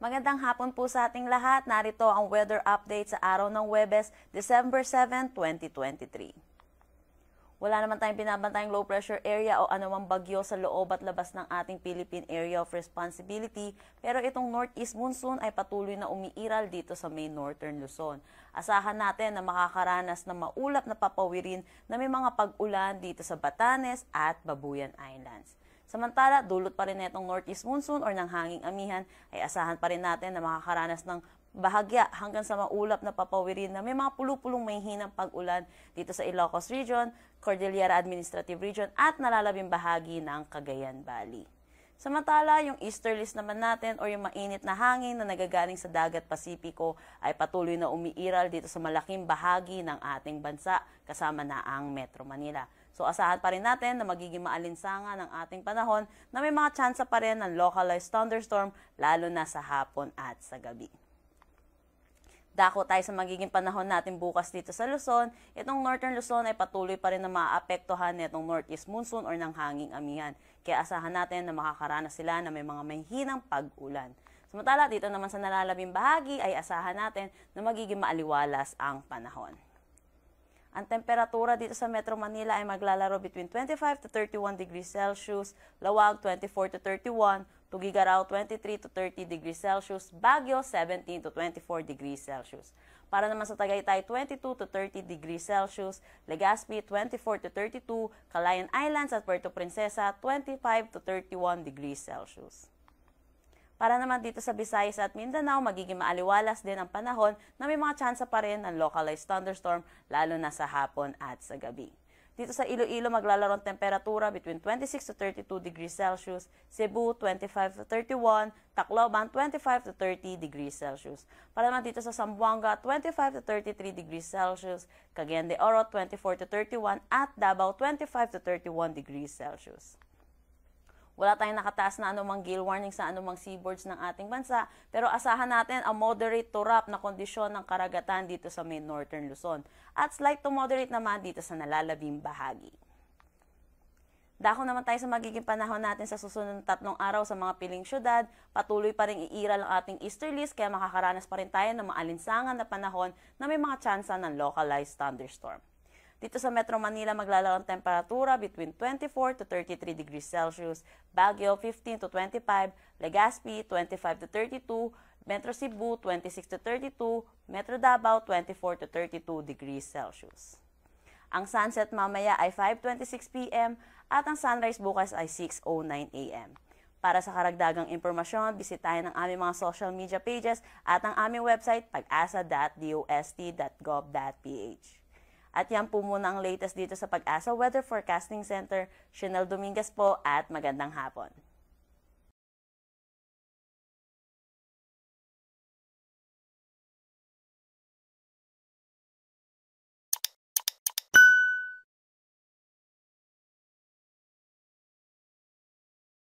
Magandang hapon po sa ating lahat. Narito ang weather update sa araw ng Webes, December 7, 2023. Wala naman tayong binabantayang low pressure area o anumang bagyo sa loob at labas ng ating Philippine Area of Responsibility, pero itong northeast monsoon ay patuloy na umiiral dito sa main northern Luzon. Asahan natin na makakaranas ng maulap na papawirin na may mga pag-ulan dito sa Batanes at Babuyan Islands. Samantala, dulot pa rin na itong northeast monsoon or ng hanging amihan ay asahan pa rin natin na makakaranas ng bahagya hanggang sa maulap na papawirin na may mga pulupulong may hinang pag-ulan dito sa Ilocos Region, Cordillera Administrative Region at nalalabing bahagi ng Cagayan Valley. Samantala, yung easterlies naman natin or yung mainit na hangin na nagagaling sa dagat Pasipiko ay patuloy na umiiral dito sa malaking bahagi ng ating bansa kasama na ang Metro Manila. So asahan pa rin natin na magiging maalinsangan ng ating panahon na may mga tsansa pa rin ng localized thunderstorm lalo na sa hapon at sa gabi. Dako tayo sa magiging panahon natin bukas dito sa Luzon, itong northern Luzon ay patuloy pa rin na maaapektuhan nitong northeast monsoon or ng hanging amihan. Kaya asahan natin na makakaranas sila na may mga mahinang pag-ulan. Samantala, dito naman sa nalalabing bahagi ay asahan natin na magiging maaliwalas ang panahon. Ang temperatura dito sa Metro Manila ay maglalaro between 25 to 31 degrees Celsius, Lawag 24 to 31, Tugigaraw 23 to 30 degrees Celsius, Baguio 17 to 24 degrees Celsius. Para naman sa Tagaytay 22 to 30 degrees Celsius, Legazpi 24 to 32, Calayan Islands at Puerto Princesa 25 to 31 degrees Celsius. Para naman dito sa Visayas at Mindanao, magiging maaliwalas din ang panahon na may mga tsansa pa rin ng localized thunderstorm lalo na sa hapon at sa gabi. Dito sa Iloilo, maglalaro ang temperatura between 26 to 32 degrees Celsius, Cebu 25 to 31, Tacloban 25 to 30 degrees Celsius. Para naman dito sa Zamboanga, 25 to 33 degrees Celsius, Cagayan de Oro 24 to 31 at Davao 25 to 31 degrees Celsius. Wala tayong nakataas na anumang gale warning sa anumang seaboards ng ating bansa, pero asahan natin ang moderate to rough na kondisyon ng karagatan dito sa main northern Luzon at slight to moderate naman dito sa nalalabing bahagi. Dako naman tayo sa magiging panahon natin sa susunod na tatlong araw sa mga piling syudad. Patuloy pa rin iiral ang ating easterlies kaya makakaranas pa rin tayo ng maalinsangan na panahon na may mga tsansa ng localized thunderstorm. Dito sa Metro Manila, maglalaw ang temperatura between 24 to 33 degrees Celsius, Baguio 15 to 25, Legazpi 25 to 32, Metro Cebu 26 to 32, Metro Davao 24 to 32 degrees Celsius. Ang sunset mamaya ay 5.26 p.m. at ang sunrise bukas ay 6.09 a.m. Para sa karagdagang impormasyon, bisitahin ang aming mga social media pages at ang aming website pagasa.dost.gov.ph. At yan po muna ang latest dito sa Pag-asa Weather Forecasting Center. Chanel Dominguez po at magandang hapon.